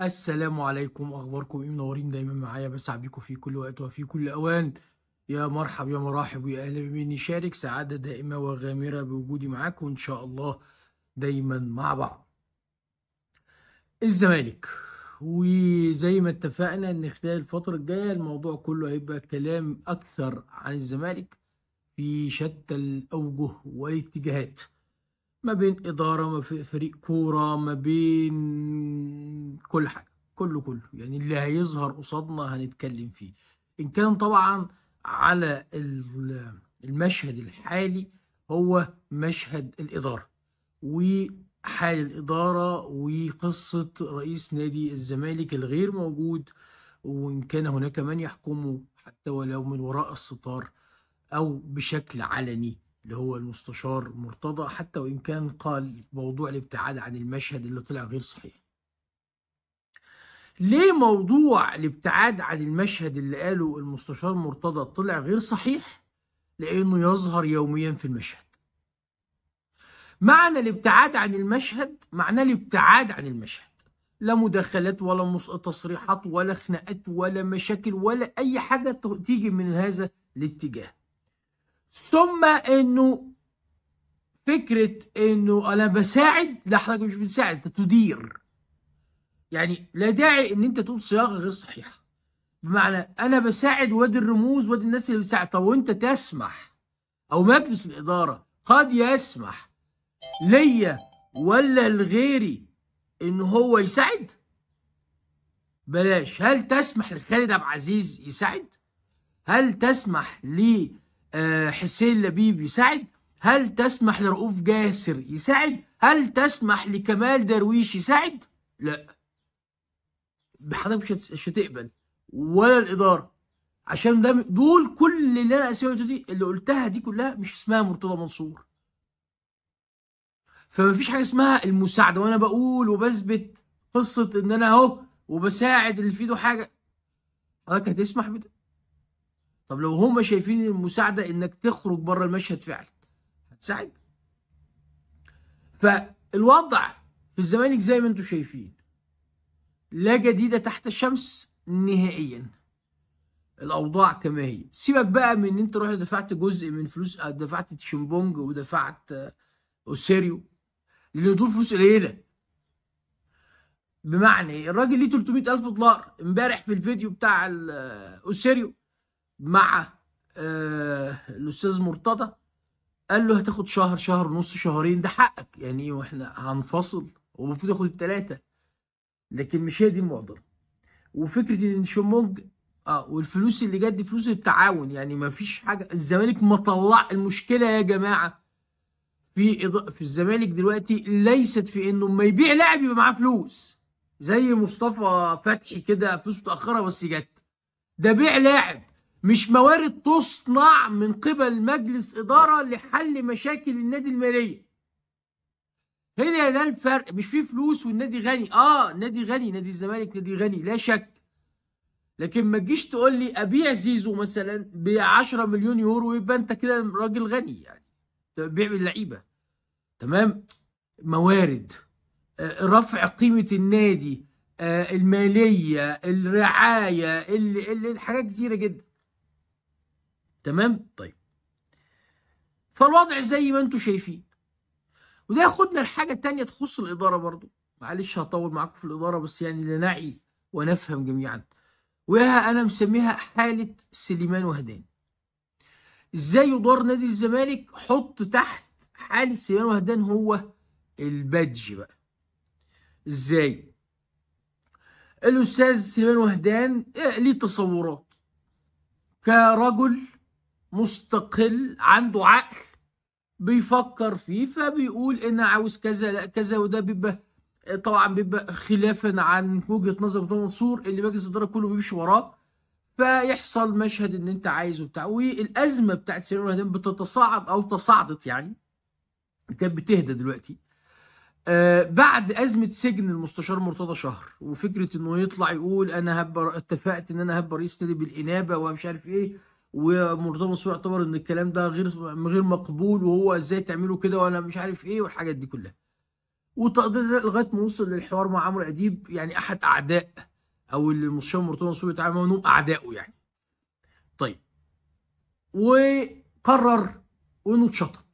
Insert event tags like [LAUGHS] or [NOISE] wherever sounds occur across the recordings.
السلام عليكم اخباركم ايه منورين دايما معايا بسعد بيكم في كل وقت وفي كل اوان يا مرحب يا مرحب ويا اهلا بمين يشارك سعاده دائمه وغامره بوجودي معاكم ان شاء الله دايما مع بعض الزمالك وزي ما اتفقنا ان خلال الفتره الجايه الموضوع كله هيبقى كلام اكثر عن الزمالك في شتى الاوجه والاتجاهات ما بين اداره ما في فريق كوره ما بين كل حاجه كله كله يعني اللي هيظهر قصادنا هنتكلم فيه ان كان طبعا على المشهد الحالي هو مشهد الاداره وحال الاداره وقصه رئيس نادي الزمالك الغير موجود وان كان هناك من يحكمه حتى ولو من وراء الستار او بشكل علني اللي هو المستشار مرتضى حتى وإن كان قال موضوع الابتعاد عن المشهد اللي طلع غير صحيح ليه موضوع الابتعاد عن المشهد اللي قاله المستشار مرتضى طلع غير صحيح لأنه يظهر يوميا في المشهد معنى الابتعاد عن المشهد معناه الابتعاد عن المشهد لا مداخلات ولا تصريحات ولا خناقات ولا مشاكل ولا أي حاجة تيجي من هذا الاتجاه ثم انه فكره انه انا بساعد لا حضرتك مش بتساعد انت تدير يعني لا داعي ان انت تقول صياغه غير صحيحه بمعنى انا بساعد وادي الرموز وادي الناس اللي بتساعد طب وانت تسمح او مجلس الاداره قد يسمح ليا ولا لغيري ان هو يساعد بلاش هل تسمح لخالد عبد العزيز يساعد هل تسمح لي آه، حسين لبيب يساعد هل تسمح لرؤوف جاسر يساعد هل تسمح لكمال درويش يساعد لا حضرتك مش هتقبل ولا الاداره عشان ده دول كل اللي انا اسمها دي اللي قلتها دي كلها مش اسمها مرتضى منصور فما فيش حاجه اسمها المساعده وانا بقول وبثبت قصه ان انا اهو وبساعد اللي في ايده حاجه حضرتك هتسمح بده طب لو هما شايفين المساعده انك تخرج بره المشهد فعلا هتساعد فالوضع في الزمالك زي ما انتم شايفين لا جديده تحت الشمس نهائيا الاوضاع كما هي سيبك بقى من ان انت رحت دفعت جزء من فلوس آه، دفعت تشيمبونج ودفعت آه، اوسيريو لان دول فلوس قليله بمعنى إيه؟ الراجل ليه 300000 دولار امبارح في الفيديو بتاع آه، اوسيريو مع آه، الاستاذ مرتضى قال له هتاخد شهر شهر ونص شهرين ده حقك يعني ايه واحنا هنفصل ومفروض ياخد التلاتة لكن مش هي دي المعضله وفكره ان شمونج اه والفلوس اللي جت دي فلوس التعاون يعني ما فيش حاجه الزمالك ما طلع المشكله يا جماعه في إض... في الزمالك دلوقتي ليست في انه ما يبيع لاعب يبقى معاه فلوس زي مصطفى فتحي كده فلوس متاخره بس جت ده بيع لاعب مش موارد تصنع من قبل مجلس إدارة لحل مشاكل النادي المالية هنا ده الفرق مش في فلوس والنادي غني اه نادي غني نادي الزمالك نادي غني لا شك لكن ما تجيش تقول لي ابيع زيزو مثلا ب 10 مليون يورو يبقى انت كده راجل غني يعني بيع اللعيبه تمام موارد آه، رفع قيمه النادي آه، الماليه الرعايه الحاجات كتيره جدا تمام طيب فالوضع زي ما انتم شايفين وده ياخدنا لحاجه تانية تخص الاداره برضو معلش هطول معاكم في الاداره بس يعني لنعي ونفهم جميعا وياها انا مسميها حاله سليمان وهدان ازاي يدار نادي الزمالك حط تحت حاله سليمان وهدان هو البادج بقى ازاي الاستاذ سليمان وهدان آه، ليه تصورات كرجل مستقل عنده عقل بيفكر فيه فبيقول انا عاوز كذا لا كذا وده بيبقى طبعا بيبقى خلافا عن وجهه نظر منصور اللي مجلس الاداره كله بيمشي وراه فيحصل مشهد ان انت عايزه بتاع والازمه بتاعت سيرين وهدان بتتصاعد او تصاعدت يعني كانت بتهدى دلوقتي آه بعد ازمه سجن المستشار مرتضى شهر وفكره انه يطلع يقول انا هبقى اتفقت ان انا هبقى رئيس نادي بالانابه ومش عارف ايه ومرتضى منصور اعتبر ان الكلام ده غير غير مقبول وهو ازاي تعملوا كده وانا مش عارف ايه والحاجات دي كلها وتقدير ده لغايه ما وصل للحوار مع عمرو اديب يعني احد اعداء او اللي المستشار مرتضى منصور بيتعامل معاهم اعدائه يعني طيب وقرر انه اتشطب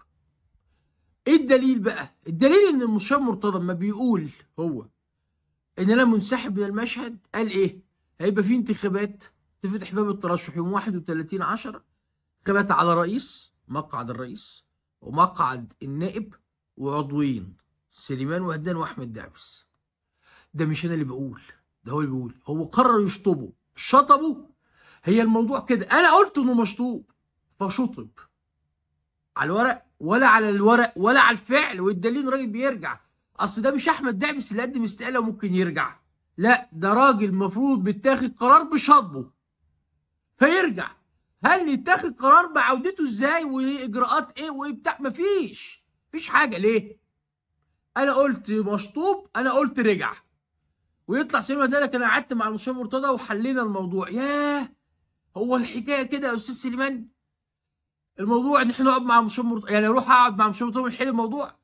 ايه الدليل بقى الدليل ان المستشار مرتضى ما بيقول هو ان انا منسحب من المشهد قال ايه هيبقى في انتخابات تفتح باب الترشح يوم 31 10 انتخابات على رئيس مقعد الرئيس ومقعد النائب وعضوين سليمان وهدان واحمد دعبس ده مش انا اللي بقول ده هو اللي بيقول هو قرر يشطبه شطبه هي الموضوع كده انا قلت انه مشطوب فشطب على الورق ولا على الورق ولا على الفعل والدليل راجل بيرجع اصل ده مش احمد دعبس اللي قدم استقاله وممكن يرجع لا ده راجل المفروض بيتاخد قرار بشطبه فيرجع هل يتاخد قرار بعودته ازاي واجراءات ايه وايه بتاع مفيش مفيش حاجه ليه انا قلت مشطوب انا قلت رجع ويطلع سليم ده انا قعدت مع المستشار مرتضى وحلينا الموضوع ياه هو الحكايه كده يا استاذ سليمان الموضوع ان احنا نقعد مع المستشار مرتضى يعني اروح اقعد مع المستشار مرتضى ونحل الموضوع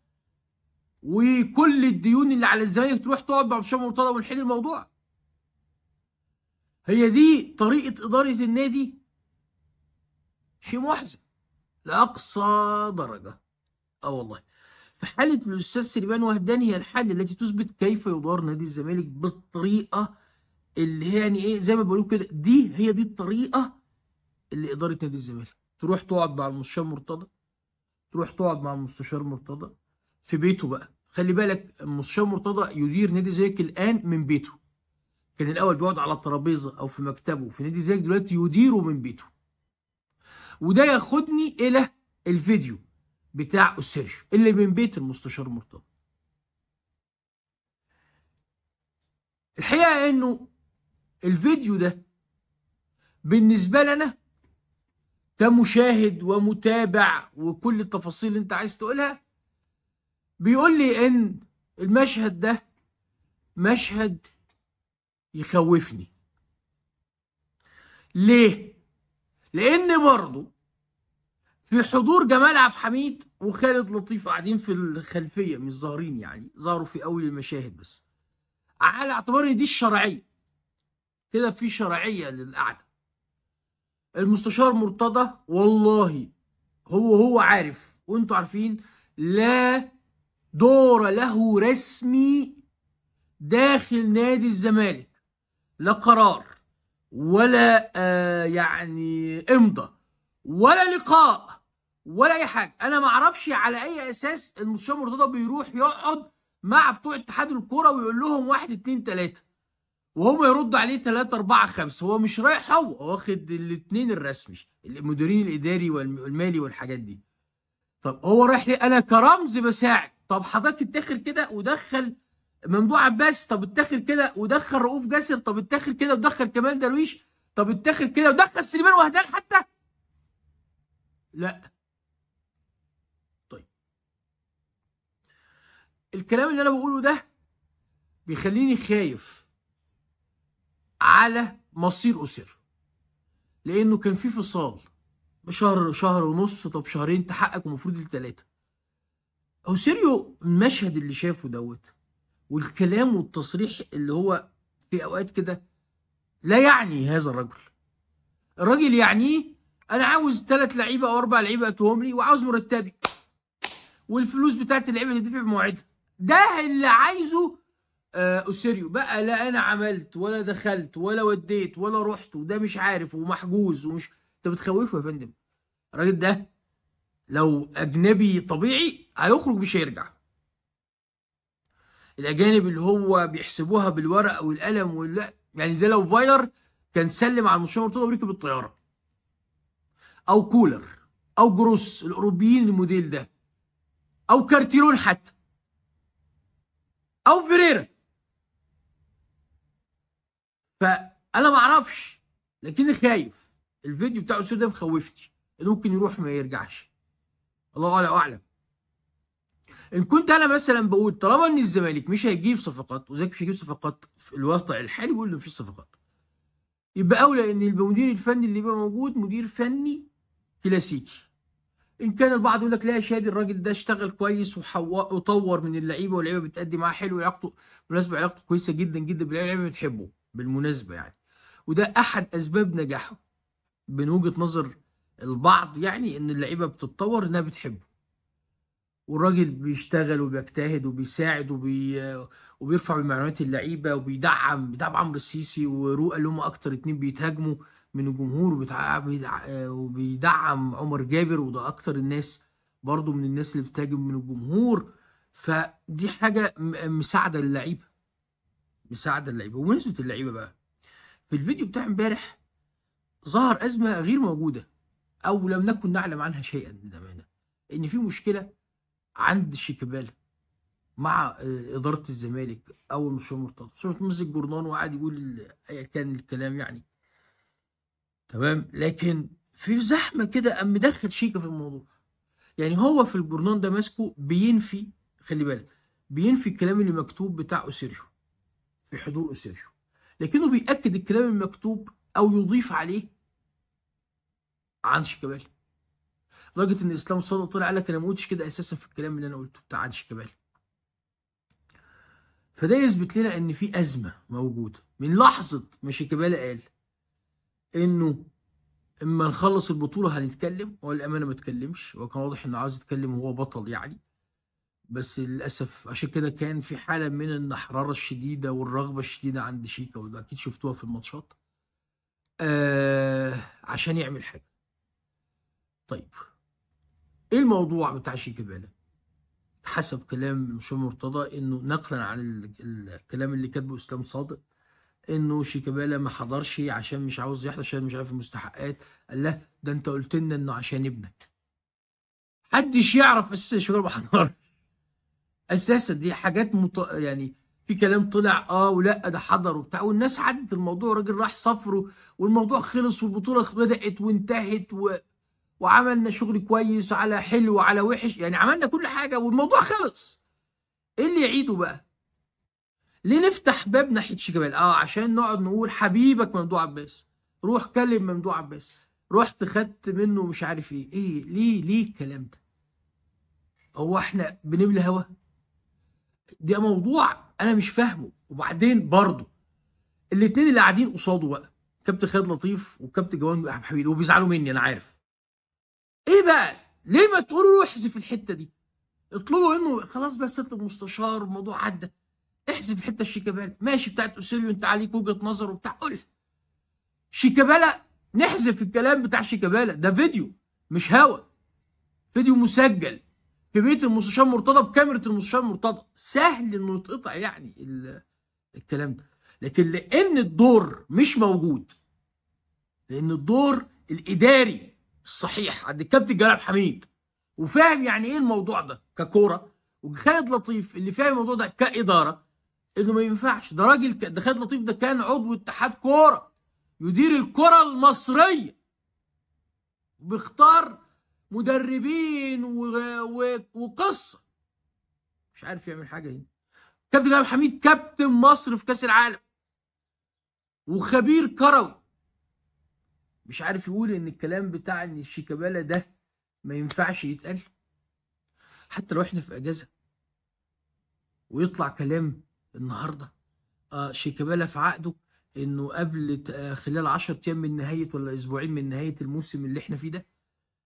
وكل الديون اللي على الزمالك تروح تقعد مع المستشار مرتضى ونحل الموضوع هي دي طريقة إدارة النادي شيء محزن لأقصى درجة آه والله في حالة الأستاذ سليمان وهدان هي الحل التي تثبت كيف يدار نادي الزمالك بالطريقة اللي هي يعني إيه زي ما بقولوا كده دي هي دي الطريقة اللي إدارة نادي الزمالك تروح تقعد مع المستشار مرتضى تروح تقعد مع المستشار مرتضى في بيته بقى خلي بالك المستشار مرتضى يدير نادي زيك الآن من بيته كان الاول بيقعد على الترابيزه او في مكتبه في نادي الزمالك دلوقتي يديره من بيته وده ياخدني الى الفيديو بتاع السيرش اللي من بيت المستشار مرتضى الحقيقه انه الفيديو ده بالنسبه لنا كمشاهد ومتابع وكل التفاصيل اللي انت عايز تقولها بيقول لي ان المشهد ده مشهد يخوفني ليه لان برضه في حضور جمال عبد الحميد وخالد لطيف قاعدين في الخلفيه مش ظاهرين يعني ظهروا في اول المشاهد بس على اعتبار ان دي الشرعيه كده في شرعيه للقعده المستشار مرتضى والله هو هو عارف وانتوا عارفين لا دور له رسمي داخل نادي الزمالك لا قرار ولا آه يعني امضى ولا لقاء ولا اي حاجه انا ما اعرفش على اي اساس المستشار مرتضى بيروح يقعد مع بتوع اتحاد الكوره ويقول لهم واحد اتنين تلاته وهم يردوا عليه تلاته اربعه خمسه هو مش رايح هو واخد الاتنين الرسمي المديرين الاداري والمالي والحاجات دي طب هو رايح ليه انا كرمز بساعد طب حضرتك اتاخر كده ودخل ممدوح عباس طب اتاخر كده ودخل رؤوف جاسر طب اتاخر كده ودخل كمال درويش طب اتاخر كده ودخل سليمان وهدان حتى لا طيب الكلام اللي انا بقوله ده بيخليني خايف على مصير اسر لانه كان في فصال شهر شهر ونص طب شهرين تحقق ومفروض التلاته اوسيريو المشهد اللي شافه دوت والكلام والتصريح اللي هو في اوقات كده لا يعني هذا الرجل الراجل يعنيه انا عاوز ثلاث لعيبه او اربع لعيبه اتهم لي وعاوز مرتبي والفلوس بتاعت اللعيبه اللي دفع بمواعيدها ده اللي عايزه اسيريو آه، بقى لا انا عملت ولا دخلت ولا وديت ولا رحت وده مش عارف ومحجوز ومش انت بتخوفه يا فندم الراجل ده لو اجنبي طبيعي هيخرج مش هيرجع الاجانب اللي هو بيحسبوها بالورق والقلم وال يعني ده لو فايلر كان سلم على المشروع مرتضى وركب الطياره او كولر او جروس الاوروبيين الموديل ده او كارتيرون حتى او فيريرا فانا ما اعرفش لكني خايف الفيديو بتاع الاسود مخوفتي مخوفني انه ممكن يروح ما يرجعش الله اعلم ان كنت انا مثلا بقول طالما ان الزمالك مش هيجيب صفقات وزيك مش هيجيب صفقات في الوضع الحالي بيقول مفيش صفقات يبقى اولى ان المدير الفني اللي يبقى موجود مدير فني كلاسيكي ان كان البعض يقول لك لا يا شادي الراجل ده اشتغل كويس وطور من اللعيبه واللعيبه بتأدي معاه حلو علاقته بالمناسبه علاقته كويسه جدا جدا باللعيبه بتحبه بالمناسبه يعني وده احد اسباب نجاحه من وجهه نظر البعض يعني ان اللعيبه بتتطور انها بتحبه والراجل بيشتغل وبيجتهد وبيساعد وبي... وبيرفع من معنويات اللعيبه وبيدعم بيدعم عمرو السيسي ورؤى اللي هم اكتر اتنين بيتهاجموا من الجمهور وبتع... وبيدعم عمر جابر وده اكتر الناس برضو من الناس اللي بتهاجم من الجمهور فدي حاجه مساعده للعيبه مساعده للعيبه ونسبه اللعيبه بقى في الفيديو بتاع امبارح ظهر ازمه غير موجوده او لم نكن نعلم عنها شيئا للامانه ان في مشكله عند شيكابالا مع آه، اداره الزمالك اول مشروع مرتضى شفت مسك جورنان وقعد يقول كان الكلام يعني تمام لكن في زحمه كده قام مدخل شيكا في الموضوع يعني هو في الجورنان ده ماسكه بينفي خلي بالك بينفي الكلام اللي مكتوب بتاع اوسيريو في حضور اوسيريو لكنه بيأكد الكلام المكتوب او يضيف عليه عن شيكابالا لدرجه ان الاسلام صدق طلع قال لك انا ما قلتش كده اساسا في الكلام اللي انا قلته بتاع عن شيكابالا فده يثبت لنا ان في ازمه موجوده من لحظه ما شيكابالا قال انه اما نخلص البطوله هنتكلم هو الامانه ما اتكلمش هو كان واضح انه عاوز يتكلم وهو بطل يعني بس للاسف عشان كده كان في حاله من النحراره الشديده والرغبه الشديده عند شيكا واكيد اكيد شفتوها في الماتشات آه عشان يعمل حاجه طيب ايه الموضوع بتاع شيكابالا حسب كلام مش مرتضى انه نقلا عن الكلام اللي كاتبه اسلام صادق انه شيكابالا ما حضرش عشان مش عاوز يحضر عشان مش عارف المستحقات قال له ده انت قلت لنا انه عشان ابنك محدش يعرف اساسا شيكابالا ما حضرش اساسا دي حاجات مط... يعني في كلام طلع اه ولا ده حضر وبتاع والناس عدت الموضوع راجل راح سفره والموضوع خلص والبطوله بدات وانتهت و... وعملنا شغل كويس على حلو على وحش يعني عملنا كل حاجه والموضوع خلص ايه اللي يعيده بقى ليه نفتح باب ناحيه شيكابالا اه عشان نقعد نقول حبيبك ممدوح عباس روح كلم ممدوح عباس رحت خدت منه مش عارف ايه ايه ليه ليه الكلام ده هو احنا بنملى هوا ده موضوع انا مش فاهمه وبعدين برضه الاثنين اللي قاعدين قصاده بقى كابتن خالد لطيف وكابتن جوان عبد الحميد وبيزعلوا مني انا عارف ايه بقى ليه ما تقولوا له احذف الحته دي اطلبوا انه خلاص بقى سياده المستشار الموضوع عدى احذف الحته الشيكابالا ماشي بتاعت اوسيريو انت عليك وجهه نظر وبتاع قولها شيكابالا نحذف الكلام بتاع شيكابالا ده فيديو مش هوا فيديو مسجل في بيت المستشار مرتضى بكاميرا المستشار مرتضى سهل انه يتقطع يعني الكلام ده لكن لان الدور مش موجود لان الدور الاداري الصحيح عند الكابتن جلال حميد وفاهم يعني ايه الموضوع ده ككوره وخالد لطيف اللي فاهم الموضوع ده كاداره انه ما ينفعش ده راجل ده خالد لطيف ده كان عضو اتحاد كوره يدير الكره المصريه بيختار مدربين و... و... وقصه مش عارف يعمل حاجه هنا كابتن جلال حميد كابتن مصر في كاس العالم وخبير كروي مش عارف يقول ان الكلام بتاع ان الشيكابالا ده ما ينفعش يتقال حتى لو احنا في اجازه ويطلع كلام النهارده آه شيكابالا في عقده انه قبل آه، خلال 10 ايام من نهايه ولا اسبوعين من نهايه الموسم اللي احنا فيه ده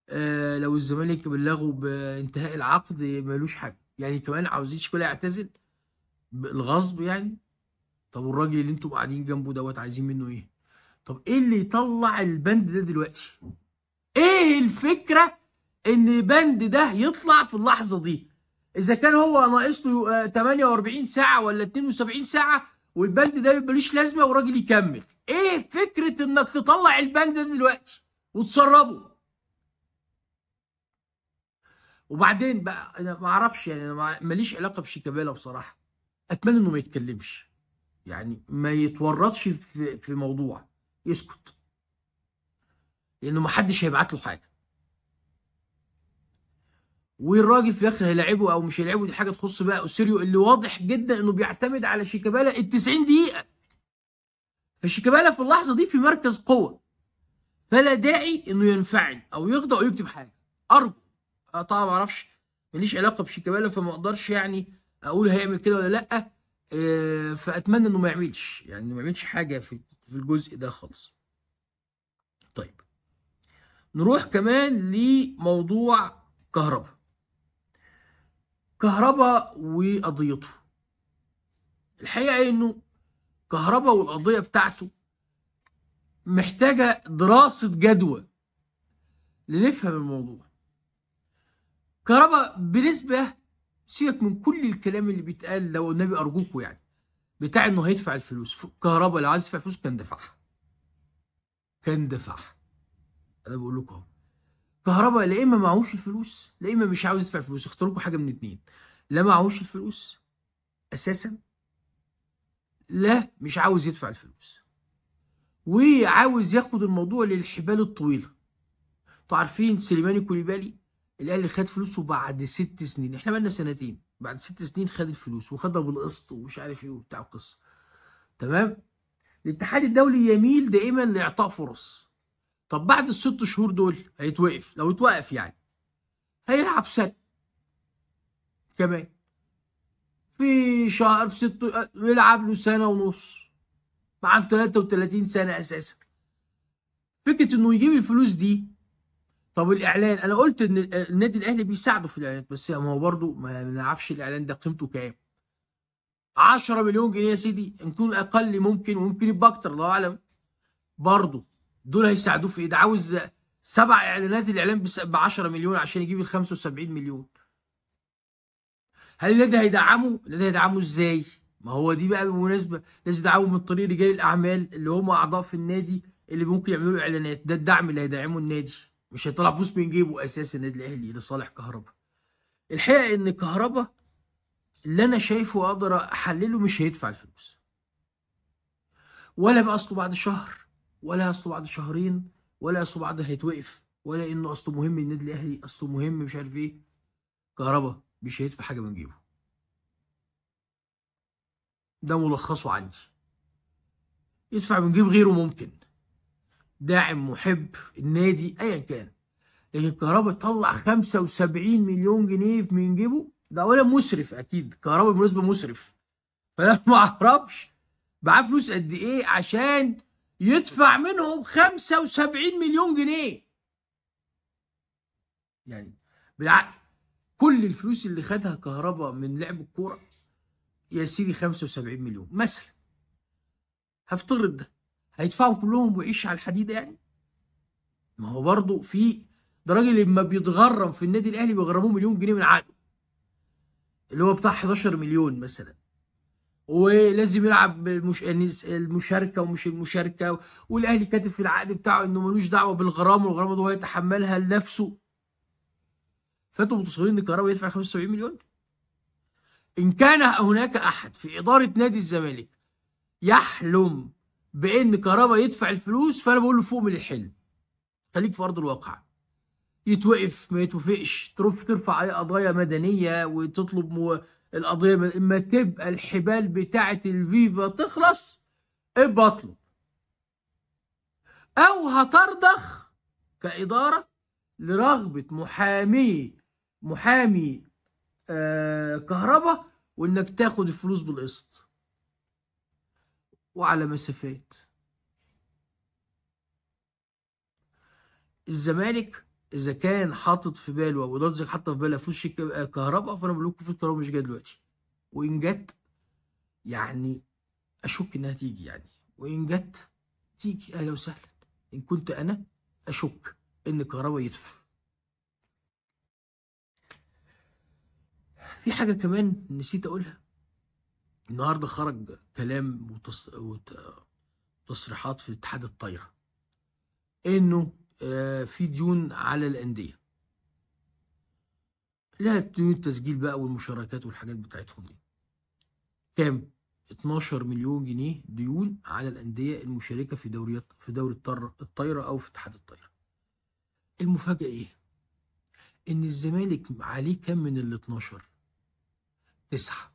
آه لو الزمالك بلغه بانتهاء العقد ملوش حاجه يعني كمان عاوزين شيكابالا يعتزل الغصب يعني طب والراجل اللي انتم قاعدين جنبه دوت عايزين منه ايه؟ طب ايه اللي يطلع البند ده دلوقتي ايه الفكره ان البند ده يطلع في اللحظه دي اذا كان هو ناقص له 48 ساعه ولا 72 ساعه والبند ده ملوش لازمه والراجل يكمل ايه فكره انك تطلع البند ده دلوقتي وتسربه وبعدين بقى انا ما اعرفش يعني انا ماليش علاقه بشيكابالا بصراحه اتمنى انه ما يتكلمش يعني ما يتورطش في, في موضوع يسكت لانه ما حدش هيبعت له حاجه والراجل في الاخر هيلاعبه او مش هيلاعبه دي حاجه تخص بقى اوسيريو اللي واضح جدا انه بيعتمد على شيكابالا ال 90 دقيقه فشيكابالا في اللحظه دي في مركز قوه فلا داعي انه ينفعل او يخضع ويكتب حاجه ارجو أه طبعا ما اعرفش ماليش علاقه بشيكابالا فما اقدرش يعني اقول هيعمل كده ولا لا أه فاتمنى انه ما يعملش يعني ما يعملش حاجه في في الجزء ده خالص طيب نروح كمان لموضوع كهرباء كهرباء وقضيته الحقيقة إيه؟ انه كهرباء والقضية بتاعته محتاجة دراسة جدوى لنفهم الموضوع كهرباء بنسبة سيبك من كل الكلام اللي بيتقال لو النبي أرجوكوا يعني بتاع انه هيدفع الفلوس كهرباء لو عايز يدفع فلوس كان دفعها كان دفعها انا بقول لكم اهو كهرباء لا اما معهوش الفلوس لا اما مش عاوز يدفع فلوس اختار لكم حاجه من اتنين لا معهوش الفلوس اساسا لا مش عاوز يدفع الفلوس وعاوز ياخد الموضوع للحبال الطويله انتوا عارفين سليماني كوليبالي الاهلي خد فلوسه بعد ست سنين احنا بقالنا سنتين بعد ست سنين خد الفلوس وخدها بالقسط ومش عارف ايه وبتاع القصه تمام الاتحاد الدولي يميل دائما لاعطاء فرص طب بعد الست شهور دول هيتوقف لو اتوقف يعني هيلعب سنه كمان في شهر في ست يلعب له سنه ونص مع 33 سنه اساسا فكره انه يجيب الفلوس دي طب الاعلان انا قلت ان النادي الاهلي بيساعده في الاعلانات بس ما هو برضه ما نعرفش الاعلان ده قيمته كام 10 مليون جنيه يا سيدي نكون اقل ممكن وممكن يبقى اكتر الله اعلم برضه دول هيساعدوه في ايه ده عاوز سبع اعلانات الاعلان ب 10 مليون عشان يجيب ال 75 مليون هل النادي هيدعمه؟ النادي هيدعمه ازاي؟ ما هو دي بقى بالمناسبه لازم يدعمه من طريق رجال الاعمال اللي هم اعضاء في النادي اللي ممكن يعملوا اعلانات ده الدعم اللي هيدعمه النادي مش هيطلع فلوس من جيبه اساسا النادي الاهلي لصالح كهربا الحقيقه ان كهربا اللي انا شايفه اقدر احلله مش هيدفع الفلوس ولا اصله بعد شهر ولا اصله بعد شهرين ولا اصله بعد هيتوقف ولا انه اصله مهم النادي الاهلي اصله مهم مش عارف ايه كهربا مش هيدفع حاجه من جيبه ده ملخصه عندي يدفع من جيب غيره ممكن داعم محب النادي ايا كان لكن كهربا طلع 75 مليون جنيه من جيبه ده اولا مسرف اكيد كهربا بالمناسبه مسرف [LAUGHS] فانا ما اعرفش معاه فلوس قد ايه عشان يدفع منهم 75 مليون جنيه يعني بالعقل كل الفلوس اللي خدها كهربا من لعب الكوره يا سيدي 75 مليون مثلا هفترض ده هيدفعوا كلهم وعيش على الحديد يعني ما هو برضه في ده راجل لما بيتغرم في النادي الاهلي بيغرموه مليون جنيه من عقده اللي هو بتاع 11 مليون مثلا ولازم يلعب المش... المشاركه ومش المشاركه والاهلي كاتب في العقد بتاعه انه ملوش دعوه بالغرام والغرام دي هو يتحملها لنفسه فانتوا متصورين ان الكهرباء يدفع 75 مليون؟ ان كان هناك احد في اداره نادي الزمالك يحلم بان كهربا يدفع الفلوس فانا بقول له فوق من الحلم خليك في ارض الواقع يتوقف ما يتوافقش تروح ترفع اي قضايا مدنيه وتطلب مو... القضيه اما تبقى الحبال بتاعه الفيفا تخلص ابقى اطلب او هترضخ كاداره لرغبه محامي محامي آه كهرباء وانك تاخد الفلوس بالقسط وعلى مسافات الزمالك اذا كان حاطط في باله او اداره الزمالك حاطه في باله فلوس الكهرباء فانا بقول لكم فلوس الكهرباء مش جايه دلوقتي وان جت يعني اشك انها تيجي يعني وان جت تيجي اهلا وسهلا ان كنت انا اشك ان كهرباء يدفع في حاجه كمان نسيت اقولها النهارده خرج كلام وتص... وتصريحات في اتحاد الطايره انه آه، في ديون على الانديه لا ديون التسجيل بقى والمشاركات والحاجات بتاعتهم دي كام 12 مليون جنيه ديون على الانديه المشاركه في دوريات في دوري الطايره او في اتحاد الطايره المفاجاه ايه ان الزمالك عليه كام من ال 12 تسعه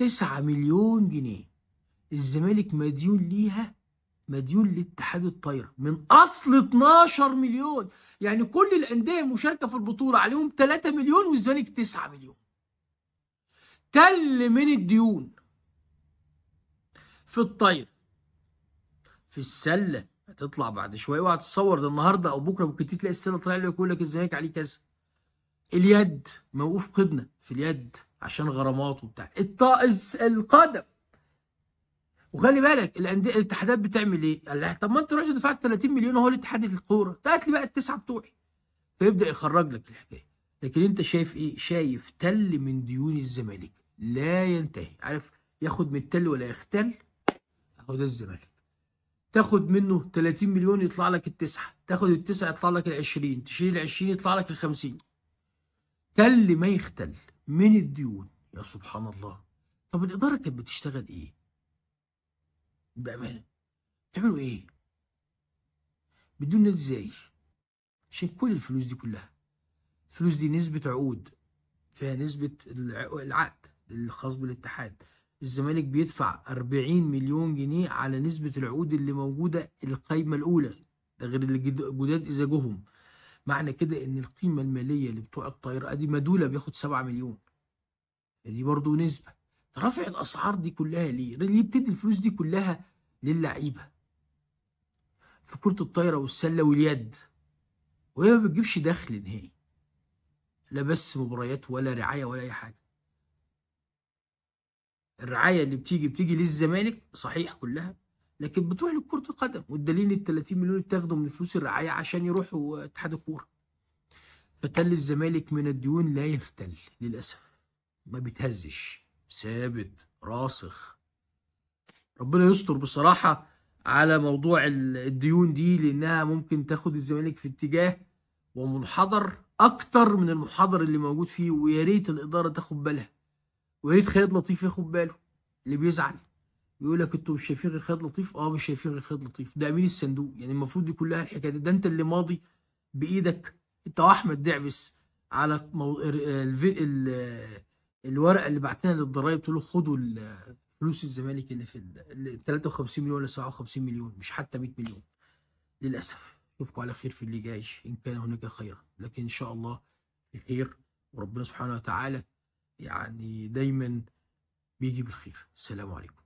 9 مليون جنيه الزمالك مديون ليها مديون لاتحاد الطايره من اصل 12 مليون يعني كل الانديه المشاركه في البطوله عليهم 3 مليون والزمالك 9 مليون تل من الديون في الطايره في السله هتطلع بعد شويه وهتتصور تتصور ده النهارده او بكره ممكن تلاقي السله طلع لك يقول لك الزمالك عليه كذا اليد موقوف قدنا في اليد عشان غرامات وبتاع القدم وخلي بالك الانديه الاتحادات بتعمل ايه؟ قال لي طب ما انت رحت دفعت 30 مليون هو الاتحاد الكوره، هات لي بقى التسعه بتوعي. فيبدا يخرج لك الحكايه. لكن انت شايف ايه؟ شايف تل من ديون الزمالك لا ينتهي، عارف ياخد من التل ولا يختل؟ اهو ده الزمالك. تاخد منه 30 مليون يطلع لك التسعه، تاخد التسعه يطلع لك ال 20، تشيل ال 20 يطلع لك ال 50. تل ما يختل من الديون يا سبحان الله طب الإدارة كانت بتشتغل إيه؟ بأمانة بتعملوا إيه؟ بتدوا إزاي؟ عشان كل الفلوس دي كلها الفلوس دي نسبة عقود فيها نسبة العقد الخاص بالاتحاد الزمالك بيدفع 40 مليون جنيه على نسبة العقود اللي موجودة القايمة الأولى ده غير الجداد إذا جهم معنى كده ان القيمه الماليه لبتوع الطائره دي مدوله بياخد 7 مليون دي برضه نسبه رفع الاسعار دي كلها ليه ليه بتدي الفلوس دي كلها للعيبه في كره الطايره والسله واليد وهي ما بتجيبش دخل نهائي لا بس مباريات ولا رعايه ولا اي حاجه الرعايه اللي بتيجي بتيجي للزمالك صحيح كلها لكن بتروح لكره القدم والدليل ال 30 مليون اتاخدوا من فلوس الرعايه عشان يروحوا آه، اتحاد الكوره فتل الزمالك من الديون لا يفتل للاسف ما بيتهزش ثابت راسخ ربنا يستر بصراحه على موضوع الديون دي لانها ممكن تاخد الزمالك في اتجاه ومنحدر اكتر من المحاضر اللي موجود فيه ويا ريت الاداره تاخد بالها ويا ريت خالد لطيف ياخد باله اللي بيزعل يقول لك انتوا مش شايفين غير خالد لطيف اه مش شايفين غير خالد لطيف ده امين الصندوق يعني المفروض دي كلها الحكايه دي ده انت اللي ماضي بايدك انت واحمد دعبس على مو... الفي... ال... الورقه اللي بعتها للضرايب تقول له خدوا فلوس الزمالك اللي في ال 53 مليون ولا 57 مليون مش حتى 100 مليون للاسف اشوفكم على خير في اللي جاي ان كان هناك خيرا لكن ان شاء الله الخير وربنا سبحانه وتعالى يعني دايما بيجي بالخير السلام عليكم